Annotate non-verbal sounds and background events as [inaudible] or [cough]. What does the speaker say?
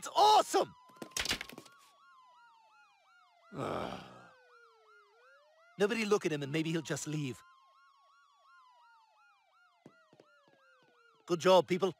That's awesome! [sighs] Nobody look at him and maybe he'll just leave. Good job, people.